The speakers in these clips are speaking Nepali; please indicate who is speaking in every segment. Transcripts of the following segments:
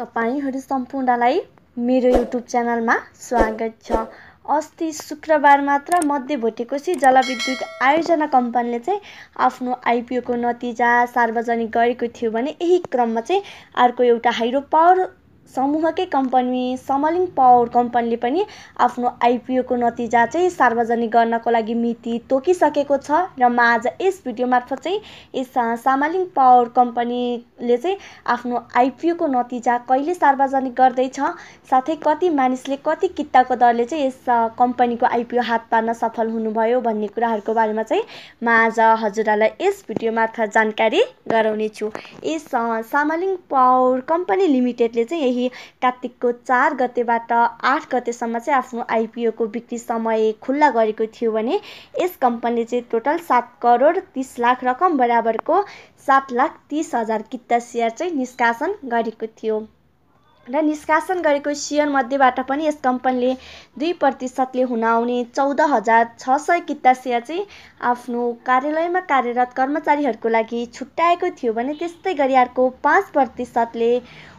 Speaker 1: तपाईँहरू सम्पूर्णलाई मेरो युट्युब च्यानलमा स्वागत छ अस्ति शुक्रबार मात्र मध्य भोटेकोसी जलविद्युत आयोजना कम्पनीले चाहिँ आफ्नो आइपिओको नतिजा सार्वजनिक गरेको थियो भने यही क्रममा चाहिँ अर्को एउटा हाइड्रो पावर समूहकै कम्पनी समलिङ पावर कम्पनीले पनि आफ्नो आइपिओको नतिजा चाहिँ सार्वजनिक गर्नको लागि मिति तोकिसकेको छ र म आज यस भिडियो मार्फत चाहिँ यस सामालिङ पावर कम्पनीले चाहिँ आफ्नो आइपिओको नतिजा कहिले सार्वजनिक गर्दैछ साथै कति मानिसले कति किताको दरले चाहिँ यस कम्पनीको आइपिओ हात पार्न सफल हुनुभयो भन्ने कुराहरूको बारेमा चाहिँ म आज हजुरहरूलाई यस भिडियो मार्फत जानकारी गराउनेछु यस सामालिङ पावर कम्पनी लिमिटेडले चाहिँ यही देखि कार्तिकको चार गतेबाट आठ गतेसम्म चाहिँ आफ्नो आइपिओको बिक्री समय खुल्ला गरेको थियो भने यस कम्पनीले चाहिँ टोटल सात करोड तिस लाख रकम बराबरको सात लाख तिस हजार कित्ता सेयर चाहिँ निष्कासन गरेको थियो र निष्कासन गरेको मध्येबाट पनि यस कम्पनीले दुई प्रतिशतले हुन आउने चौध हजार छ सय किता सेयर चाहिँ आफ्नो कार्यालयमा कार्यरत कर्मचारीहरूको लागि छुट्याएको थियो भने त्यस्तै गरी अर्को पाँच प्रतिशतले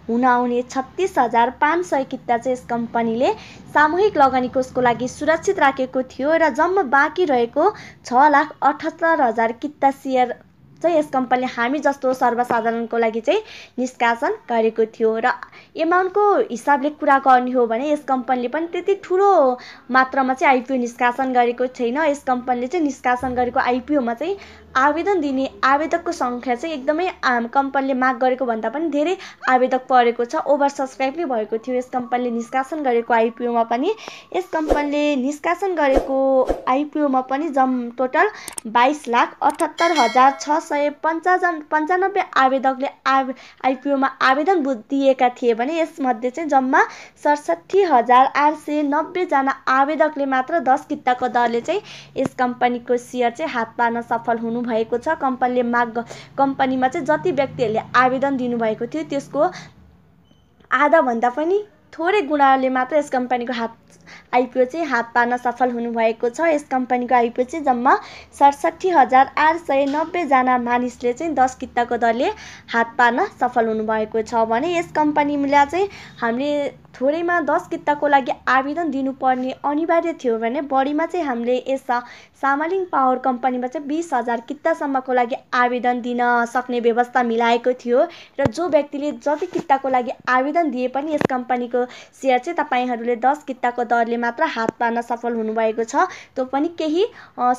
Speaker 1: हुन आउने छत्तिस हजार पाँच सय किता चाहिँ यस कम्पनीले सामूहिक लगानी कोषको लागि सुरक्षित राखेको थियो र जम्मा बाँकी रहेको छ लाख अठहत्तर हजार किता सेयर चाहिँ यस कम्पनीले हामी जस्तो सर्वसाधारणको लागि चाहिँ निष्कासन गरेको थियो र एमाउन्टको हिसाबले कुरा गर्ने हो भने यस कम्पनीले पनि त्यति ठुलो मात्रामा चाहिँ आइपिओ निष्कासन गरेको छैन यस कम्पनीले चाहिँ निष्कासन गरेको आइपिओमा चाहिँ आवेदन दिने आवेदकको सङ्ख्या चाहिँ एकदमै कम्पनीले माग गरेको भन्दा पनि धेरै आवेदक परेको छ ओभर सब्सक्राइब नै भएको थियो यस कम्पनीले निष्कासन गरेको आइपिओमा पनि यस कम्पनीले निष्कासन गरेको आइपिओमा पनि जम टोटल बाइस लाख अठहत्तर हजार छ सय पन्चाजन पन्चानब्बे आवेदकले आवे आइपिओमा आवेदन दिएका थिए भने यसमध्ये चाहिँ जम्मा सडसठी हजार आठ सय नब्बेजना आवेदकले मात्र दस किताको दरले चाहिँ यस कम्पनीको सेयर चाहिँ हात पार्न सफल हुनुभएको छ कम्पनीले माग कम्पनीमा चाहिँ जति व्यक्तिहरूले आवेदन दिनुभएको थियो त्यसको आधाभन्दा पनि थोरै गुणाले मात्र यस कम्पनीको हात आइपिओ चाहिँ हात पार्न सफल हुनुभएको छ यस कम्पनीको आइपिओ चाहिँ जम्मा सडसठी हजार आठ सय नब्बेजना मानिसले चाहिँ दस किताको दरले हात पार्न सफल हुनुभएको छ भने यस कम्पनीलाई चाहिँ हामीले थोरैमा दस किताको लागि आवेदन दिनुपर्ने अनिवार्य थियो भने बढीमा चाहिँ हामीले यस सामालिङ पावर कम्पनीमा चाहिँ बिस हजार कितासम्मको लागि आवेदन दिन सक्ने व्यवस्था मिलाएको थियो र जो व्यक्तिले जति किताको लागि आवेदन दिए पनि यस कम्पनीको सेयर चाहिँ तपाईँहरूले दस किताको दरले मात्र हात पार्न सफल हुनुभएको छ त्यो पनि केही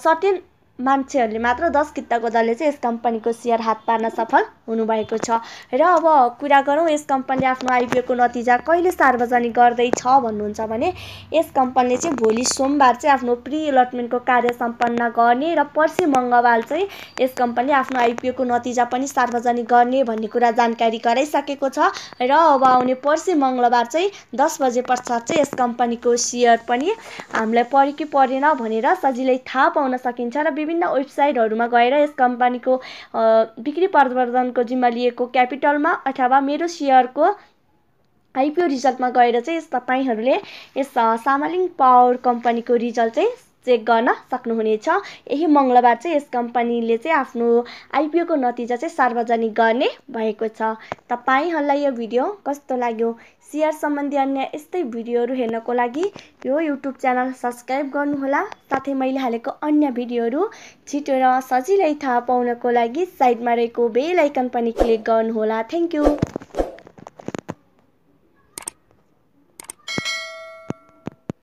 Speaker 1: सर्टेन मान्छेहरूले मात्र दस कित्ता दलले चाहिँ यस कम्पनीको सेयर हात पार्न सफल हुनुभएको छ र अब कुरा गरौँ यस कम्पनीले आफ्नो आइपिओको नतिजा कहिले सार्वजनिक गर्दैछ भन्नुहुन्छ भने यस कम्पनीले चाहिँ भोलि सोमबार चाहिँ आफ्नो प्रि एलोटमेन्टको कार्य सम्पन्न गर्ने र पर्सि मङ्गलबार चाहिँ यस कम्पनीले आफ्नो आइपिओको नतिजा पनि सार्वजनिक गर्ने भन्ने कुरा जानकारी गराइसकेको छ र अब आउने पर्सि मङ्गलबार चाहिँ दस बजे पश्चात चाहिँ यस कम्पनीको सेयर पनि हामीलाई पऱ्यो कि परेन भनेर सजिलै थाहा पाउन सकिन्छ र विभिन्न वेबसाइटहरूमा गएर यस कम्पनीको बिक्री प्रवर्धनको जिम्मा लिएको क्यापिटलमा अथवा मेरो सेयरको आइपिओ रिजल्टमा गएर चाहिँ तपाईँहरूले यस सामालिङ पावर कम्पनीको रिजल्ट चाहिँ चेक गर्न सक्नुहुनेछ यही मङ्गलबार चाहिँ यस कम्पनीले चाहिँ आफ्नो आइपिओको नतिजा चाहिँ सार्वजनिक गर्ने भएको छ तपाईँहरूलाई यो भिडियो कस्तो लाग्यो सेयर सम्बन्धी अन्य यस्तै भिडियोहरू हेर्नको लागि यो युट्युब च्यानल सब्सक्राइब गर्नुहोला साथै मैले हालेको अन्य भिडियोहरू छिटो र सजिलै थाहा पाउनको लागि साइडमा रहेको बेल आइकन पनि क्लिक गर्नुहोला थ्याङ्क यू